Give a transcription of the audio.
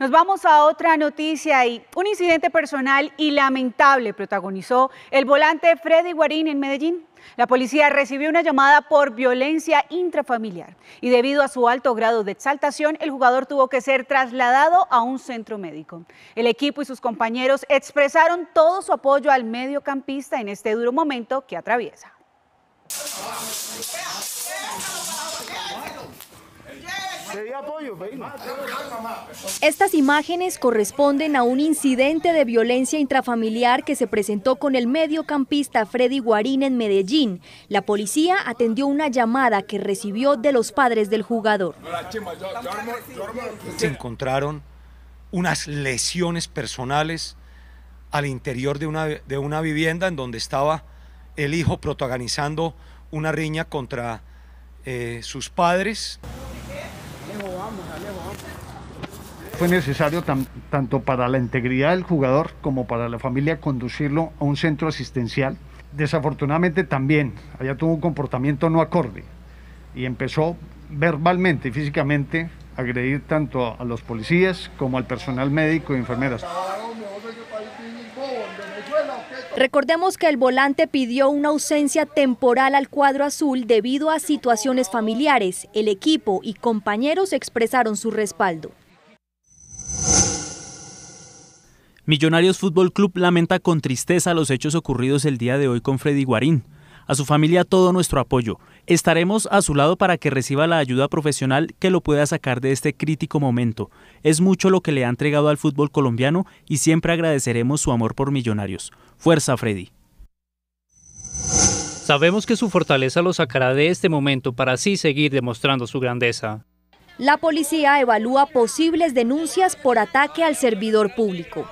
Nos vamos a otra noticia y un incidente personal y lamentable protagonizó el volante Freddy Guarín en Medellín. La policía recibió una llamada por violencia intrafamiliar y debido a su alto grado de exaltación, el jugador tuvo que ser trasladado a un centro médico. El equipo y sus compañeros expresaron todo su apoyo al mediocampista en este duro momento que atraviesa. Estas imágenes corresponden a un incidente de violencia intrafamiliar que se presentó con el mediocampista Freddy Guarín en Medellín. La policía atendió una llamada que recibió de los padres del jugador. Se encontraron unas lesiones personales al interior de una, de una vivienda en donde estaba el hijo protagonizando una riña contra eh, sus padres. Fue necesario tanto para la integridad del jugador como para la familia conducirlo a un centro asistencial. Desafortunadamente también, allá tuvo un comportamiento no acorde y empezó verbalmente y físicamente a agredir tanto a los policías como al personal médico y enfermeras. Recordemos que el volante pidió una ausencia temporal al cuadro azul debido a situaciones familiares. El equipo y compañeros expresaron su respaldo. Millonarios Fútbol Club lamenta con tristeza los hechos ocurridos el día de hoy con Freddy Guarín. A su familia todo nuestro apoyo. Estaremos a su lado para que reciba la ayuda profesional que lo pueda sacar de este crítico momento. Es mucho lo que le ha entregado al fútbol colombiano y siempre agradeceremos su amor por Millonarios. Fuerza, Freddy. Sabemos que su fortaleza lo sacará de este momento para así seguir demostrando su grandeza. La policía evalúa posibles denuncias por ataque al servidor público.